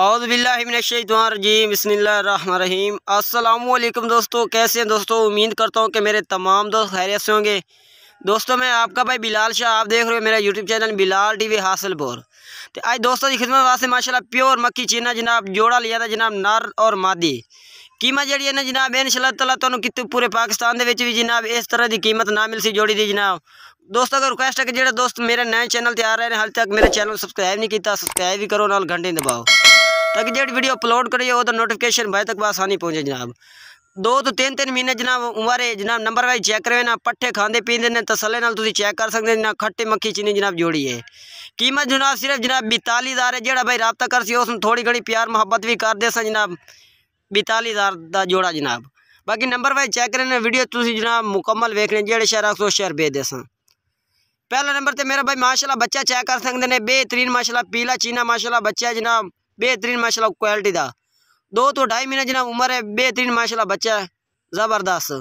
अवज़बिल्लाशतवानरजीम बसमीम अल्लाम दोस्तों कैसे हैं दोस्तों उम्मीद करता हूँ कि मेरे तमाम दोस्त खैरियत से होंगे दोस्तों मैं आपका भाई बिलाल शाह आप देख रहे हो मेरा YouTube channel Bilal T V Hasilpur तो आज दोस्तों की खिदमत वास्ते माशाला प्योर मक्खी चीना जनाब जोड़ा लिया था जनाब नर और मादी कीमत जी है ना जनाब इन शाला तला तो कितने पूरे पाकिस्तान के भी जनाब इस तरह की कीमत ना मिल सी जोड़ी दी जनाब दोस्तों अगर रिक्वेस्ट है कि जो दोस्त मेरे नए चैनल तैयार आ रहे हैं हाल तक मेरे चैनल सबसक्राइब नहीं किया सबसक्राइब भी करो नाल घंटे दबाओ ताकि जो वीडियो अपलोड करिए तो नोटिफिकेशन भाई तक आसानी पहुंचे जनाब दो तो तीन तीन महीने जनाब उमारे जनाब नंबर वाइज चेक करवे ना पट्ठे खाते पीते हैं तसले चेक कर सकते जना खट्टे मक्खी चीनी जनाब जोड़ी है कीमत जनाब सिर्फ जनाब बिताली हज़ार है जोड़ा भाई रबता कर सू थोड़ी घड़ी प्यार मुहब्बत भी कर दे स जनाब बिताली हज़ार का जोड़ा जनाब बाकी नंबर वाइज चेक करें वीडियो तुम जनाब मुकम्मल वेख वेखने जो शहर आखो शहर बेच दे पहला नंबर तो मेरा भाई माशाला बच्चा चैक कर सकते हैं बेहतरीन माशाला पीला चीना माशाला बच्चा जनाब बेहतरीन माशाला क्वालिटी का दो तो ढाई महीने जनाब उम्र है बेहतरीन माशाला बच्चा है ज़बरदस्त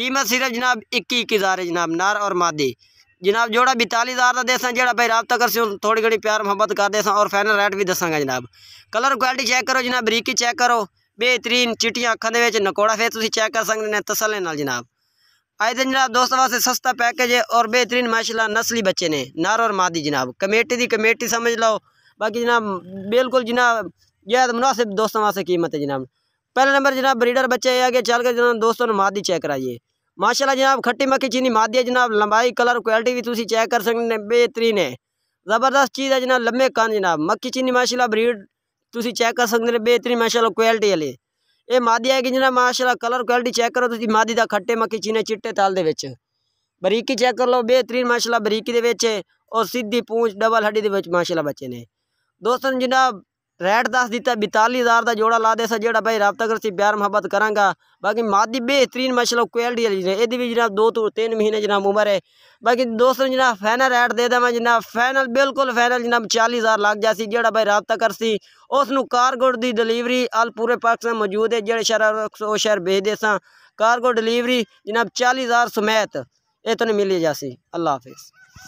कीमत सिर्फ जनाब इक्की इक्की हज़ार है जनाब नार और मादी जनाब जोड़ा बताली हज़ार का देसा जो भाई रबता कर थोड़ी घड़ी प्यार मुहब्बत कर देसा और फाइनल रेट भी दसागा जनाब कलर क्वालिटी चेक करो जनाब बरीकी चेक करो बेहतरीन चिटिया अखों के नकोड़ा फिर तुम चेक कर सकते हैं तसले न जनाब अज दिन जनाब दोस्तों वास्ते सस्ता पैकेज है और बेहतरीन माशाला नस्ली बच्चे ने नर और मादी जनाब कमेटी की कमेटी समझ लो बाकी जनाब बिल्कुल जनाब यह तो मुनासिब दोस्तों वास्ते कीमत है जनाब पहला नंबर जनाब ब्रीडर बच्चे आगे चल कर जनाब दोस्तों ने मादी चेक कराइए माशाल्लाह जनाब खट्टी मक्की चीनी मादी है जनाब लंबाई कलर क्वालिटी भी तुम चेक कर सकते बेहतरीन है ज़बरदस्त चीज़ है जनाब लम्बे कान जनाब मक्की चीनी माशाल्लाह ब्रीड तुम चेक कर सकते बेहतरीन माशाल्लाह क्वालिटी आली ये ਮਾਦੀ है कि ਮਾਸ਼ਾਅੱਲਾ ਕਲਰ कलर ਚੈੱਕ चेक करो ਮਾਦੀ ਦਾ ਖੱਟੇ ਮੱਕੀ ਚੀਨੇ ਚਿੱਟੇ ਤਾਲ ਦੇ ਵਿੱਚ ਬਰੀਕੀ ਚੈੱਕ ਕਰ ਲਓ ਬਿਹਤਰੀਨ ਮਾਸ਼ਾਅੱਲਾ ਬਰੀਕੀ ਦੇ ਵਿੱਚ ਔਰ ਸਿੱਧੀ ਪੂੰਛ ਡਬਲ ਹੱਡੀ ਦੇ ਵਿੱਚ ਦੋਸਤਾਂ ਨੂੰ ਜਿਹੜਾ ਰੇਟ ਦੱਸ ਦਿੱਤਾ 42000 ਦਾ ਜੋੜਾ ਲਾ ਦੇ ਸਾ ਜਿਹੜਾ ਭਾਈ ਰਾਬਤਾ ਕਰ ਸੀ ਪਿਆਰ ਮੁਹੱਬਤ ਕਰਾਂਗਾ ਬਾਕੀ ਮਾਦੀ ਬਿਹਤਰੀਨ ਮਾਸ਼ਾਅੱਲਾ ਕੁਆਲਿਟੀ ਵਾਲੀ ਨੇ ਇਹਦੀ ਵੀ ਜਨਾਬ 2 ਤੋਂ 3 ਮਹੀਨੇ ਜਨਾਬ ਉਮਰ ਹੈ ਬਾਕੀ ਦੋਸਤੋ ਜਨਾਬ ਫਾਈਨਲ ਰੇਟ ਦੇ ਦਵਾਂ ਜਨਾਬ ਫਾਈਨਲ ਬਿਲਕੁਲ ਫਾਈਨਲ ਜਨਾਬ 40000 ਲੱਗ ਜਾ ਸੀ ਜਿਹੜਾ ਭਾਈ ਰਾਬਤਾ ਕਰ ਸੀ ਉਸ ਨੂੰ ਕਾਰਗੁਡ ਦੀ ਡਿਲੀਵਰੀ ਆਲ ਪੂਰੇ ਪਾਕਿਸਤਾਨ ਮੌਜੂਦ ਹੈ ਜਿਹੜੇ ਸ਼ਹਿਰ ਉਹ ਸ਼ਹਿਰ ਭੇਜਦੇ ਸਾਂ ਕਾਰਗੋ ਡਿਲੀਵਰੀ ਜਨਾਬ 40000 ਸਮੇਤ ਇਹ ਤੁਹਾਨੂੰ ਮਿਲੀ ਜਾਸੀ ਅੱਲਾ ਹਾਫਿਜ਼